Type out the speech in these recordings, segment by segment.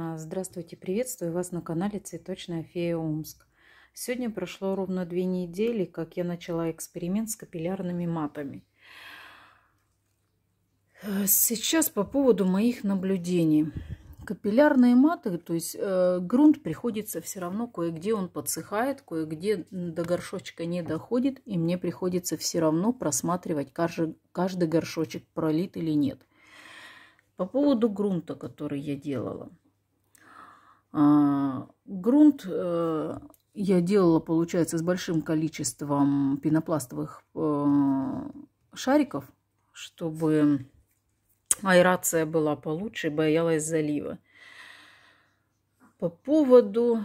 А, здравствуйте, приветствую вас на канале Цветочная фея Омск. Сегодня прошло ровно две недели, как я начала эксперимент с капиллярными матами. Э, сейчас по поводу моих наблюдений. Капиллярные маты, то есть э, грунт приходится все равно, кое-где он подсыхает, кое-где до горшочка не доходит, и мне приходится все равно просматривать каждый, каждый горшочек, пролит или нет. По поводу грунта, который я делала – а, грунт э, я делала, получается, с большим количеством пенопластовых э, шариков, чтобы аэрация была получше, боялась залива. По поводу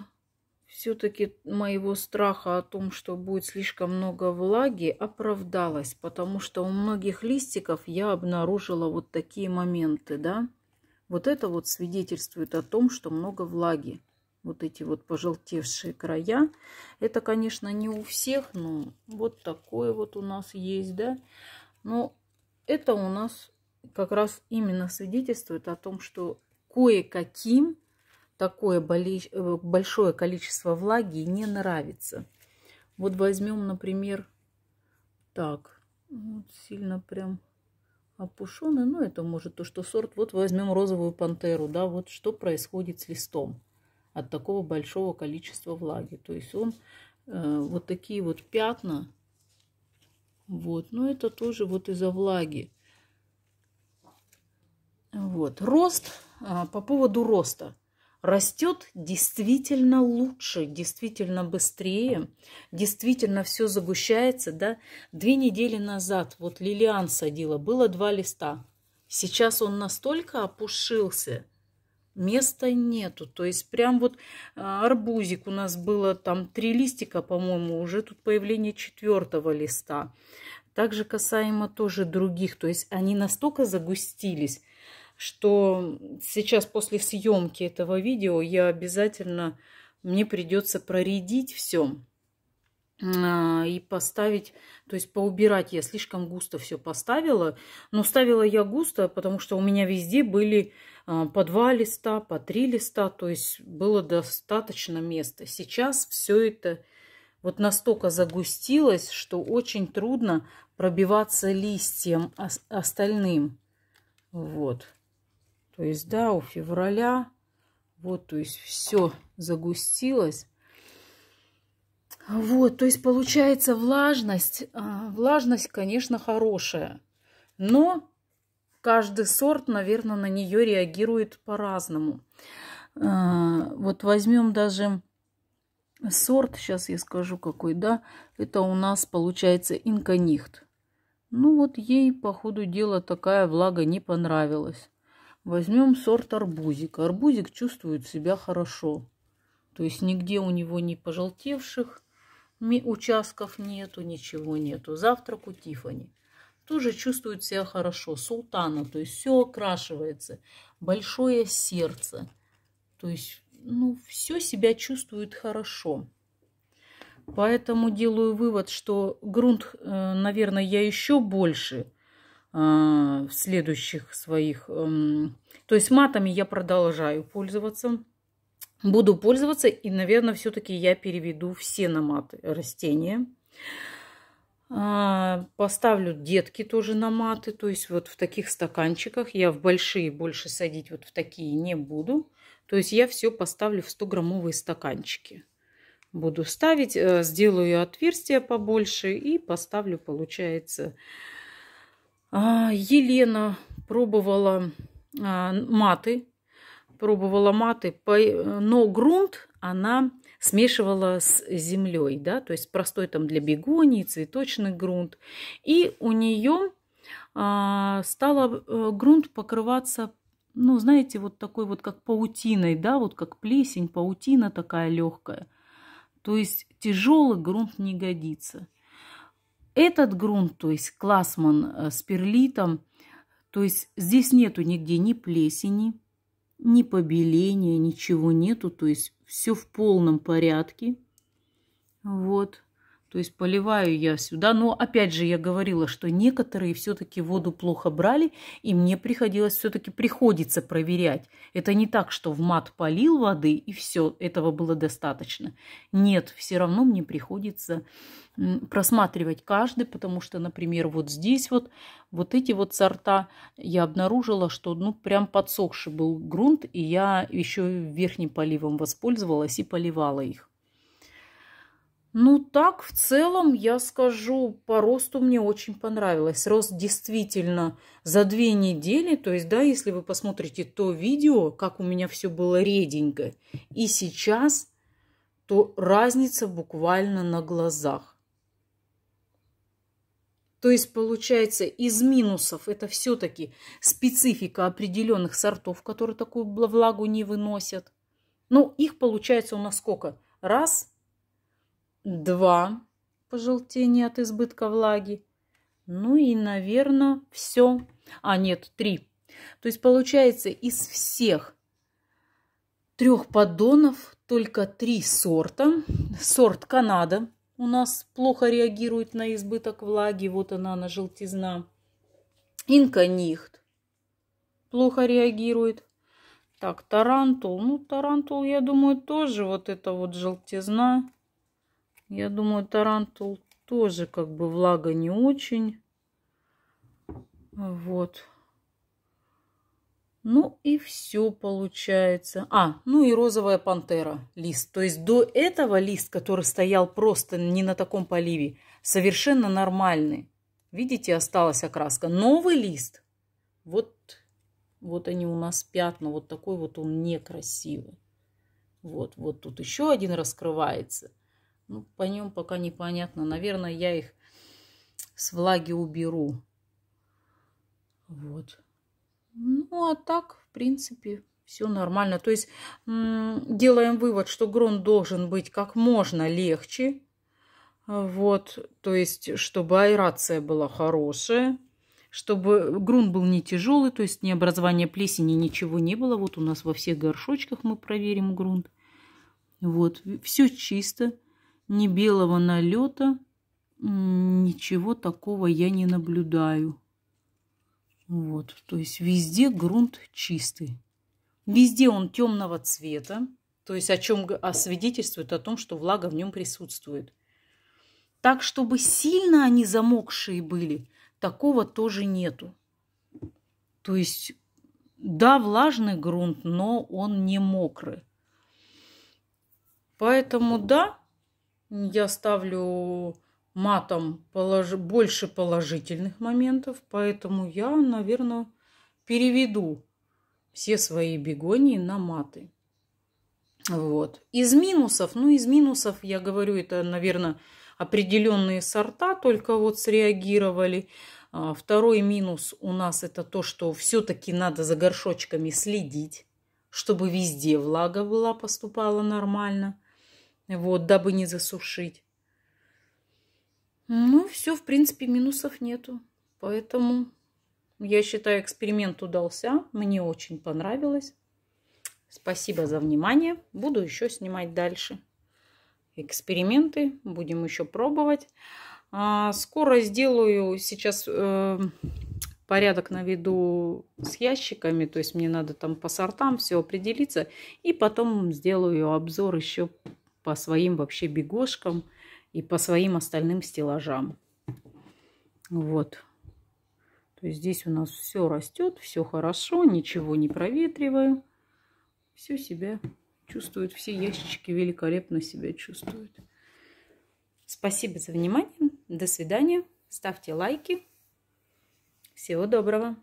все-таки моего страха о том, что будет слишком много влаги, оправдалась, потому что у многих листиков я обнаружила вот такие моменты, да, вот это вот свидетельствует о том, что много влаги. Вот эти вот пожелтевшие края. Это, конечно, не у всех, но вот такое вот у нас есть, да. Но это у нас как раз именно свидетельствует о том, что кое-каким такое э, большое количество влаги не нравится. Вот возьмем, например, так, вот сильно прям опушены. Ну, это может то, что сорт. Вот возьмем розовую пантеру, да, вот что происходит с листом от такого большого количества влаги. То есть он э, вот такие вот пятна, вот, но ну, это тоже вот из-за влаги. Вот, рост, а, по поводу роста растет действительно лучше, действительно быстрее, действительно все загущается. Да? Две недели назад вот лилиан садила, было два листа. Сейчас он настолько опушился, места нету. То есть прям вот а, арбузик у нас было там три листика, по-моему, уже тут появление четвертого листа. Также касаемо тоже других, то есть они настолько загустились, что сейчас после съемки этого видео я обязательно, мне придется проредить все а, и поставить, то есть поубирать. Я слишком густо все поставила, но ставила я густо, потому что у меня везде были а, по два листа, по три листа, то есть было достаточно места. Сейчас все это вот настолько загустилось, что очень трудно пробиваться листьям остальным. Вот. То есть, да, у февраля вот, то есть все загустилось. Вот, то есть получается влажность, а, влажность, конечно, хорошая, но каждый сорт, наверное, на нее реагирует по-разному. А, вот возьмем даже сорт, сейчас я скажу какой, да, это у нас получается инконихт. Ну вот ей, по ходу дела, такая влага не понравилась. Возьмем сорт Арбузик. Арбузик чувствует себя хорошо. То есть нигде у него не пожелтевших участков нету, ничего нету. Завтрак у Тифани. Тоже чувствует себя хорошо. Султана, то есть все окрашивается. Большое сердце. То есть, ну, все себя чувствует хорошо. Поэтому делаю вывод, что грунт, э, наверное, я еще больше – Э, в следующих своих... Эм, то есть матами я продолжаю пользоваться. Буду пользоваться и, наверное, все-таки я переведу все на мат растения. Э, поставлю детки тоже на маты. То есть вот в таких стаканчиках. Я в большие больше садить вот в такие не буду. То есть я все поставлю в 100-граммовые стаканчики. Буду ставить, э, сделаю отверстие побольше и поставлю, получается, а, Елена пробовала а, маты, пробовала маты, э, но грунт она смешивала с землей, да, то есть простой там для бегонии цветочный грунт. И у нее а, стало э, грунт покрываться ну, знаете, вот такой вот как паутиной, да, вот как плесень, паутина такая легкая. То есть тяжелый грунт не годится. Этот грунт, то есть классман э, с перлитом, то есть здесь нету нигде ни плесени, ни побеления, ничего нету, то есть все в полном порядке. Вот. То есть поливаю я сюда. Но опять же я говорила, что некоторые все-таки воду плохо брали, и мне приходилось все-таки приходится проверять. Это не так, что в мат полил воды и все, этого было достаточно. Нет, все равно мне приходится просматривать каждый, потому что, например, вот здесь вот, вот эти вот сорта я обнаружила, что ну прям подсохший был грунт, и я еще верхним поливом воспользовалась и поливала их. Ну так, в целом, я скажу, по росту мне очень понравилось. Рост действительно за две недели, то есть, да, если вы посмотрите то видео, как у меня все было реденько, и сейчас, то разница буквально на глазах. То есть, получается, из минусов это все-таки специфика определенных сортов, которые такую влагу не выносят. Ну, их получается у нас сколько? Раз – два пожелтения от избытка влаги. Ну и, наверное, все. А, нет, три. То есть получается из всех трех поддонов только три сорта. Сорт Канада у нас плохо реагирует на избыток влаги. Вот она, на желтизна. Инконихт плохо реагирует. Так, тарантул. Ну, тарантул, я думаю, тоже вот это вот желтизна. Я думаю, тарантул тоже как бы влага не очень. Вот. Ну и все получается. А, ну и розовая пантера лист. То есть до этого лист, который стоял просто не на таком поливе, совершенно нормальный. Видите, осталась окраска. Новый лист. Вот, вот они у нас пятна. Вот такой вот он некрасивый. Вот, вот тут еще один раскрывается. Ну, по нем пока непонятно. Наверное, я их с влаги уберу. Вот. Ну, а так, в принципе, все нормально. То есть делаем вывод, что грунт должен быть как можно легче. Вот, то есть, чтобы аэрация была хорошая, чтобы грунт был не тяжелый, то есть ни образования плесени, ничего не было. Вот у нас во всех горшочках мы проверим грунт. Вот, все чисто ни белого налета, ничего такого я не наблюдаю. Вот, то есть везде грунт чистый. Везде он темного цвета, то есть о чем а свидетельствует о том, что влага в нем присутствует. Так, чтобы сильно они замокшие были, такого тоже нету. То есть, да, влажный грунт, но он не мокрый. Поэтому да, я ставлю матом полож... больше положительных моментов, поэтому я, наверное, переведу все свои бегонии на маты. Вот. Из минусов, ну, из минусов, я говорю, это, наверное, определенные сорта только вот среагировали. А, второй минус у нас это то, что все-таки надо за горшочками следить, чтобы везде влага была, поступала нормально вот, дабы не засушить. Ну, все, в принципе, минусов нету. Поэтому, я считаю, эксперимент удался. Мне очень понравилось. Спасибо за внимание. Буду еще снимать дальше эксперименты. Будем еще пробовать. А, скоро сделаю сейчас э, порядок на виду с ящиками. То есть мне надо там по сортам все определиться. И потом сделаю обзор еще по своим вообще бегошкам и по своим остальным стеллажам. Вот. То есть здесь у нас все растет, все хорошо, ничего не проветриваю. Все себя чувствует, все ящички великолепно себя чувствуют. Спасибо за внимание. До свидания. Ставьте лайки. Всего доброго.